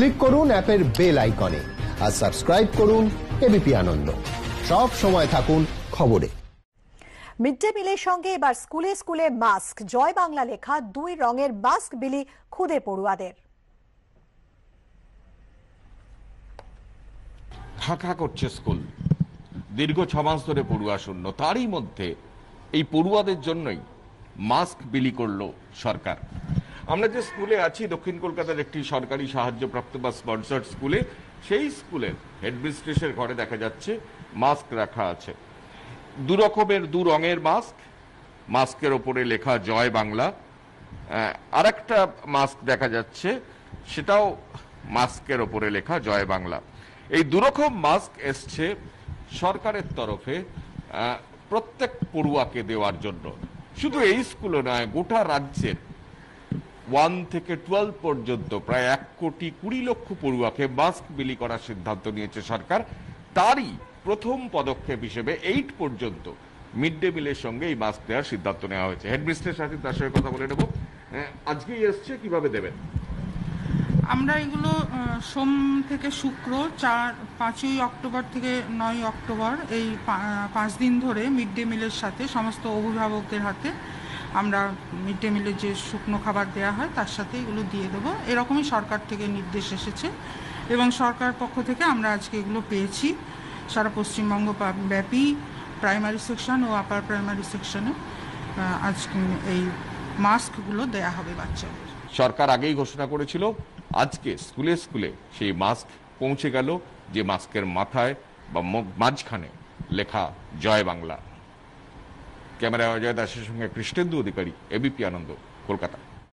click করুন অ্যাপের bell আইকনে আর সাবস্ক্রাইব করুন এবিপি আনন্দ সব সময় থাকুন খবরে মিড ডে মিলের সঙ্গে এবার স্কুলে স্কুলে মাস্ক জয় বাংলা লেখা দুই রঙের মাস্ক বিলি খুদে পড়ুয়াদের ফাঁকা করছে স্কুল দীর্ঘ ছ মাস ধরে পড়ুয়া শূন্য তারই মধ্যে এই পড়ুয়াদের জন্যই মাস্ক বিলি করল সরকার আমরা যে স্কুলে আছি দক্ষিণ কলকাতার একটি সরকারি সাহায্যপ্রাপ্ত বা স্পন্সার্ড স্কুলে সেই স্কুলের হেডমিস্ট্রেসের ঘরে দেখা যাচ্ছে মাস্ক রাখা আছে দু রকমের দু রঙের মাস্ক মাস্কের ওপরে লেখা জয় বাংলা আর একটা মাস্ক দেখা যাচ্ছে সেটাও মাস্কের ওপরে লেখা জয় বাংলা এই দুরকম মাস্ক এসছে সরকারের তরফে প্রত্যেক পড়ুয়াকে দেওয়ার জন্য শুধু এই স্কুলে নয় গোটা রাজ্যের ওয়ান থেকে টুয়েলভ পর্যন্ত প্রায় এক কোটি কুড়ি লক্ষ পড়ুয়াকে মাস্ক বিলি করার সিদ্ধান্ত নিয়েছে সরকার তারই প্রথম পদক্ষেপ হিসেবে এইট পর্যন্ত মিড ডে মিলের সঙ্গে এই মাস্ক দেওয়ার সিদ্ধান্ত নেওয়া হয়েছে হেডমিস্ট্রের সাথে তার সঙ্গে কথা বলে নেব হ্যাঁ, আজকেই এসছে কিভাবে দেবেন আমরা এগুলো সোম থেকে শুক্র চার পাঁচই অক্টোবর থেকে নয় অক্টোবর এই পাঁচ দিন ধরে মিড ডে মিলের সাথে সমস্ত অভিভাবকদের হাতে আমরা মিড ডে মিলে যে শুকনো খাবার দেওয়া হয় তার সাথে এগুলো দিয়ে দেবো এরকমই সরকার থেকে নির্দেশ এসেছে এবং সরকার পক্ষ থেকে আমরা আজকে এগুলো পেয়েছি সারা পশ্চিমবঙ্গ ব্যাপী প্রাইমারি সেকশন ও আপার প্রাইমারি সেকশনে আজ এই মাস্কগুলো দেয়া হবে বাচ্চাদের সরকার আগেই ঘোষণা করেছিল আজকে স্কুলে স্কুলে সেই মাস্ক পৌঁছে গেল যে মাস্কের মাথায় বা মাঝখানে লেখা জয় বাংলা ক্যামেরা অজয় দাসের সঙ্গে কৃষ্ণেন্দু অধিকারী এবিপি আনন্দ কলকাতা